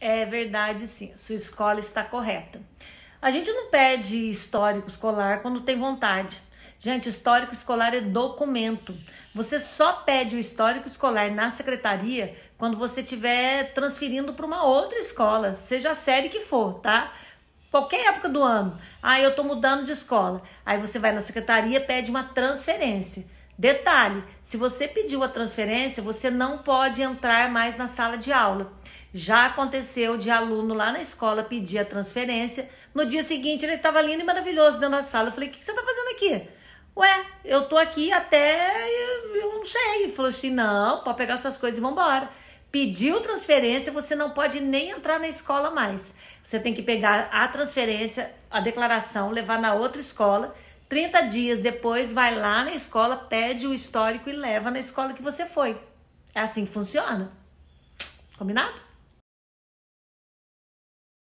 É verdade, sim. Sua escola está correta. A gente não pede histórico escolar quando tem vontade. Gente, histórico escolar é documento. Você só pede o histórico escolar na secretaria quando você estiver transferindo para uma outra escola, seja a série que for, tá? Qualquer época do ano. Ah, eu estou mudando de escola. Aí você vai na secretaria, pede uma transferência. Detalhe: se você pediu a transferência, você não pode entrar mais na sala de aula. Já aconteceu de aluno lá na escola pedir a transferência, no dia seguinte ele estava lindo e maravilhoso dentro da sala. Eu falei: o que você está fazendo aqui? Ué, eu tô aqui até eu, não sei. Ele falou assim: não, pode pegar suas coisas e vambora. Pediu transferência, você não pode nem entrar na escola mais. Você tem que pegar a transferência, a declaração, levar na outra escola 30 dias depois vai lá na escola, pede o histórico e leva na escola que você foi. É assim que funciona. Combinado?